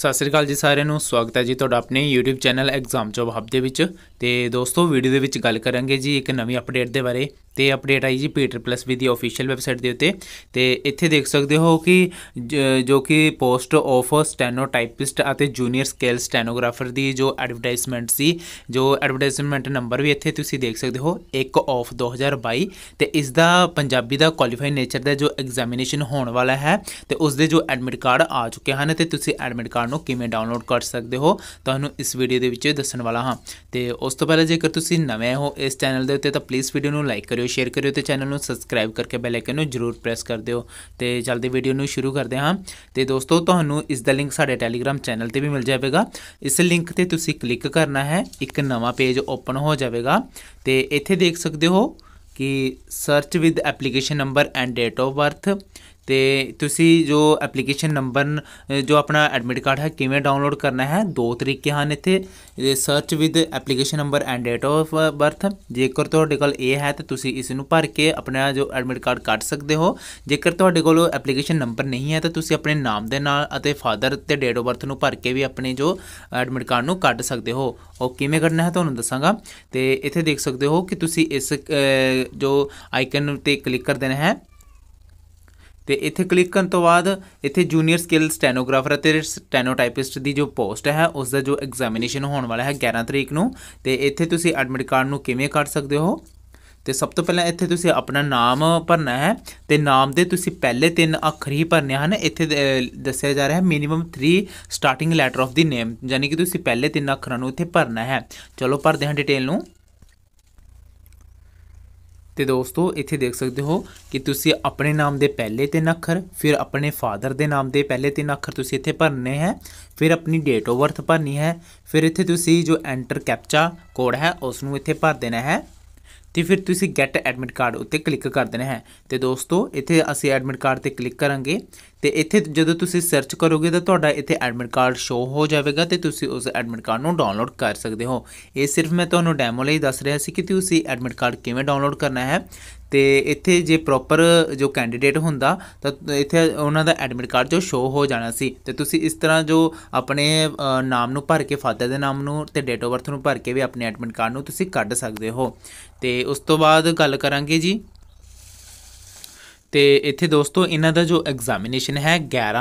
ਸਤਿ ਸ੍ਰੀ ਅਕਾਲ ਜੀ ਸਾਰਿਆਂ ਨੂੰ ਸਵਾਗਤ ਹੈ ਜੀ ਤੁਹਾਡਾ ਆਪਣੇ YouTube channel exam job hub ਦੇ ਵਿੱਚ ਤੇ ਦੋਸਤੋ ਵੀਡੀਓ ਦੇ ਵਿੱਚ ਗੱਲ ਕਰਾਂਗੇ ਜੀ ਇੱਕ ਨਵੀਂ ਅਪਡੇਟ ਦੇ ਬਾਰੇ ਤੇ ਅਪਡੇਟ ਆਈ ਜੀ ਪੀਟਰ ਪਲੱਸ ਵੀ ਦੀ ਅਫੀਸ਼ੀਅਲ ਵੈਬਸਾਈਟ ਦੇ ਉੱਤੇ ਤੇ ਇੱਥੇ ਦੇਖ ਸਕਦੇ ਹੋ ਕਿ ਜੋ ਕਿ ਪੋਸਟ ਆਫ ਸਟੈਨੋ ਟਾਈਪਿਸਟ ਅਤੇ ਜੂਨੀਅਰ ਸਕੇਲ ਸਟੈਨੋਗ੍ਰਾਫਰ ਦੀ ਜੋ ਐਡਵਰਟਾਈਜ਼ਮੈਂਟ ਸੀ ਜੋ ਐਡਵਰਟਾਈਜ਼ਮੈਂਟ ਨੰਬਰ ਵੀ ਇੱਥੇ ਤੁਸੀਂ ਦੇਖ ਸਕਦੇ ਹੋ 1 ਆਫ 2022 ਤੇ ਇਸ ਦਾ ਪੰਜਾਬੀ ਦਾ ਕੁਆਲੀਫਾਈ ਨੇਚਰ ਦਾ ਜੋ ਐਗਜ਼ਾਮੀਨੇਸ਼ਨ ਹੋਣ ਵਾਲਾ ਹੈ ਤੇ ਉਸ ਦੇ ਜੋ ਐਡਮਿਟ ਕਾਰਡ ਆ ਚੁੱਕੇ ਹਨ ਤੇ ਤੁਸੀਂ ਐਡਮਿਟ ਕਾਰਡ ਨੂੰ ਕਿਵੇਂ ਡਾਊਨਲੋਡ ਕਰ ਸਕਦੇ ਹੋ ਤੁਹਾਨੂੰ ਇਸ ਵੀਡੀਓ ਦੇ ਵਿੱਚ ਦੱਸਣ ਵਾਲਾ ਹਾਂ ਤੇ ਉਸ ਤੋਂ ਪਹਿਲਾਂ ਜੇਕਰ ਤੁਸੀਂ ਨਵੇਂ ਹੋ ਇਸ ਚੈਨਲ ਦੇ ਉੱਤੇ ਤਾਂ ਪਲੀਜ਼ ਵੀਡੀਓ ਨੂੰ ਲਾਈਕ ਕਰਿਓ ਸ਼ੇਅਰ ਕਰਿਓ ਤੇ ਚੈਨਲ ਨੂੰ ਸਬਸਕ੍ਰਾਈਬ ਕਰਕੇ ਬੈਲ ਆਈਕਨ ਨੂੰ ਜ਼ਰੂਰ ਪ੍ਰੈਸ ਕਰ ਦਿਓ ਤੇ ਜਲਦੀ ਵੀਡੀਓ ਨੂੰ ਸ਼ੁਰੂ ਕਰਦੇ ਹਾਂ ਤੇ ਦੋਸਤੋ ਤੁਹਾਨੂੰ ਇਸ ਦਾ ਲਿੰਕ ਸਾਡੇ ਟੈਲੀਗ੍ਰam ਚੈਨਲ ਤੇ ਵੀ ਮਿਲ ਜਾਵੇਗਾ ਇਸ ਲਿੰਕ ਤੇ ਤੁਸੀਂ ਕਲਿੱਕ ਕਰਨਾ ਹੈ ਇੱਕ ਨਵਾਂ ਪੇਜ ਓਪਨ ਹੋ ਜਾਵੇਗਾ ਤੇ ਇੱਥੇ ਦੇਖ ਸਕਦੇ ਹੋ ਕਿ search with application number and date of birth ਤੇ ਤੁਸੀਂ ਜੋ ਐਪਲੀਕੇਸ਼ਨ ਨੰਬਰ ਜੋ ਆਪਣਾ ਐਡਮਿਟ ਕਾਰਡ ਹੈ ਕਿਵੇਂ ਡਾਊਨਲੋਡ ਕਰਨਾ ਹੈ ਦੋ ਤਰੀਕੇ ਹਨ ਇੱਥੇ search with application number and date of birth ਜੇਕਰ ਤੁਹਾਡੇ ਕੋਲ ਇਹ ਹੈ ਤਾਂ ਤੁਸੀਂ ਇਸ ਨੂੰ ਭਰ ਕੇ ਆਪਣਾ ਜੋ ਐਡਮਿਟ ਕਾਰਡ ਕੱਢ ਸਕਦੇ ਹੋ ਜੇਕਰ ਤੁਹਾਡੇ ਕੋਲ ਐਪਲੀਕੇਸ਼ਨ ਨੰਬਰ ਨਹੀਂ ਹੈ ਤਾਂ ਤੁਸੀਂ ਆਪਣੇ ਨਾਮ ਦੇ ਨਾਲ ਅਤੇ ਫਾਦਰ ਤੇ ਡੇਟ ਆਫ ਬਰਥ ਨੂੰ ਭਰ ਕੇ ਵੀ ਆਪਣੇ ਜੋ ਐਡਮਿਟ ਕਾਰਡ ਨੂੰ ਕੱਢ ਸਕਦੇ ਹੋ ਉਹ ਕਿਵੇਂ ਕਰਨਾ ਹੈ ਤੁਹਾਨੂੰ ਦੱਸਾਂਗਾ ਤੇ ਇੱਥੇ ਦੇਖ ਸਕਦੇ ਹੋ ਕਿ ਤੁਸੀਂ ਇਸ ਜੋ ਆਈਕਨ ਤੇ ਕਲਿੱਕ ਕਰ ਦੇਣਾ ਹੈ ਤੇ ਇੱਥੇ ਕਲਿੱਕ ਕਰਨ ਤੋਂ ਬਾਅਦ ਇੱਥੇ ਜੂਨੀਅਰ ਸਕਿੱਲ ਸਟੈਨੋਗ੍ਰਾਫਰ ਅਤੇ ਸਟੈਨੋਟਾਈਪਿਸਟ ਦੀ ਜੋ ਪੋਸਟ ਹੈ ਉਸ ਦਾ ਜੋ ਐਗਜ਼ਾਮੀਨੇਸ਼ਨ ਹੋਣ ਵਾਲਾ ਹੈ 11 ਤਰੀਕ ਨੂੰ ਤੇ ਇੱਥੇ ਤੁਸੀਂ ਐਡਮਿਟ ਕਾਰਡ ਨੂੰ ਕਿਵੇਂ ਕੱਢ ਸਕਦੇ ਹੋ ਤੇ ਸਭ ਤੋਂ ਪਹਿਲਾਂ ਇੱਥੇ ਤੁਸੀਂ ਆਪਣਾ ਨਾਮ ਭਰਨਾ ਹੈ ਤੇ ਨਾਮ ਦੇ ਤੁਸੀਂ ਪਹਿਲੇ ਤਿੰਨ ਅੱਖਰ ਹੀ ਭਰਨੇ ਹਨ ਇੱਥੇ ਦੱਸਿਆ ਜਾ ਰਿਹਾ ਹੈ minimum 3 starting letter of the name ਯਾਨੀ ਕਿ ਤੁਸੀਂ ਪਹਿਲੇ ਤਿੰਨ ਅੱਖਰਾਂ ਨੂੰ ਇੱਥੇ ਭਰਨਾ ਹੈ ਚਲੋ ਭਰਦੇ ਹਾਂ ਡਿਟੇਲ ਨੂੰ ਤੇ ਦੋਸਤੋ ਇੱਥੇ ਦੇਖ ਸਕਦੇ ਹੋ ਕਿ ਤੁਸੀਂ ਆਪਣੇ ਨਾਮ ਦੇ ਪਹਿਲੇ ਤਿੰਨ ਅੱਖਰ ਫਿਰ ਆਪਣੇ ਫਾਦਰ ਦੇ ਨਾਮ ਦੇ ਪਹਿਲੇ ਤਿੰਨ ਅੱਖਰ ਤੁਸੀਂ ਇੱਥੇ ਭਰਨੇ ਹੈ ਫਿਰ ਆਪਣੀ ਡੇਟ ਆਫ ਬਰਥ ਭਰਨੀ ਹੈ ਫਿਰ ਇੱਥੇ ਤੁਸੀਂ ਜੋ ਐਂਟਰ ਕੈਪਚਾ ਕੋਡ ਹੈ ਉਸ ਨੂੰ ਇੱਥੇ ਭਰ ਦੇਣਾ ਹੈ ਤੇ ਫਿਰ ਤੁਸੀਂ ਗੈਟ ਐਡਮਿਟ ਕਾਰਡ ਉੱਤੇ ਕਲਿੱਕ ਕਰ ਦੇਣਾ ਹੈ ਤੇ ਦੋਸਤੋ ਇੱਥੇ ਅਸੀਂ ਐਡਮਿਟ ਕਾਰਡ ਤੇ ਕਲਿੱਕ ਕਰਾਂਗੇ ਤੇ ਇੱਥੇ ਜਦੋਂ ਤੁਸੀਂ ਸਰਚ ਕਰੋਗੇ ਤਾਂ ਤੁਹਾਡਾ ਇੱਥੇ ਐਡਮਿਟ ਕਾਰਡ ਸ਼ੋ ਹੋ ਜਾਵੇਗਾ ਤੇ ਤੁਸੀਂ ਉਸ ਐਡਮਿਟ ਕਾਰਡ ਨੂੰ ਡਾਊਨਲੋਡ ਕਰ ਸਕਦੇ ਹੋ ਇਹ ਸਿਰਫ ਮੈਂ ਤੁਹਾਨੂੰ ਡੈਮੋ ਲਈ ਦੱਸ ਰਿਹਾ ਸੀ ਕਿ ਤੁਸੀਂ ਐਡਮਿਟ ਕਾਰਡ ਕਿਵੇਂ ਡਾਊਨਲੋਡ ਕਰਨਾ ਹੈ ਤੇ ਇੱਥੇ ਜੇ ਪ੍ਰੋਪਰ ਜੋ ਕੈਂਡੀਡੇਟ ਹੁੰਦਾ ਤਾਂ ਇੱਥੇ ਉਹਨਾਂ ਦਾ ਐਡਮਿਟ ਕਾਰਡ ਜੋ ਸ਼ੋ ਹੋ ਜਾਣਾ ਸੀ ਤੇ ਤੁਸੀਂ ਇਸ ਤਰ੍ਹਾਂ ਜੋ ਆਪਣੇ ਨਾਮ ਨੂੰ ਭਰ ਕੇ ਫਾਦਰ ਦੇ ਨਾਮ ਨੂੰ ਤੇ ਡੇਟ ਆਫ ਬਰਥ ਨੂੰ ਭਰ ਕੇ ਵੀ ਆਪਣੇ ਐਡਮਿਟ ਕਾਰਡ ਨੂੰ ਤੁਸੀਂ ਕੱਢ ਸਕਦੇ ਹੋ ਤੇ ਉਸ ਤੋਂ ਬਾਅਦ ਗੱਲ ਕਰਾਂਗੇ ਜੀ ਤੇ ਇੱਥੇ ਦੋਸਤੋ ਇਹਨਾਂ ਦਾ ਜੋ ਐਗਜ਼ਾਮੀਨੇਸ਼ਨ ਹੈ 11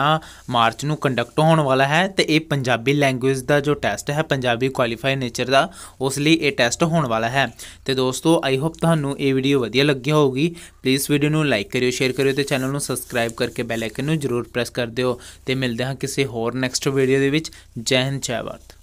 ਮਾਰਚ ਨੂੰ ਕੰਡਕਟ ਹੋਣ ਵਾਲਾ ਹੈ ਤੇ ਇਹ ਪੰਜਾਬੀ ਲੈਂਗੁਏਜ ਦਾ ਜੋ ਟੈਸਟ ਹੈ ਪੰਜਾਬੀ ਕੁਆਲੀਫਾਈ ਨੇਚਰ ਦਾ ਉਸ ਲਈ ਇਹ ਟੈਸਟ ਹੋਣ ਵਾਲਾ ਹੈ ਤੇ ਦੋਸਤੋ ਆਈ ਹੋਪ ਤੁਹਾਨੂੰ ਇਹ ਵੀਡੀਓ ਵਧੀਆ ਲੱਗੀ ਹੋਊਗੀ ਪਲੀਜ਼ ਵੀਡੀਓ ਨੂੰ ਲਾਈਕ ਕਰਿਓ ਸ਼ੇਅਰ ਕਰਿਓ ਤੇ ਚੈਨਲ ਨੂੰ ਸਬਸਕ੍ਰਾਈਬ ਕਰਕੇ ਬੈਲ ਆਈਕਨ ਨੂੰ ਜ਼ਰੂਰ ਪ੍ਰੈਸ ਕਰ ਦਿਓ ਤੇ ਮਿਲਦੇ ਹਾਂ ਕਿਸੇ ਹੋਰ ਨੈਕਸਟ ਵੀਡੀਓ ਦੇ ਵਿੱਚ ਜੈ ਹਿੰਦ ਜੈ ਭਾਰਤ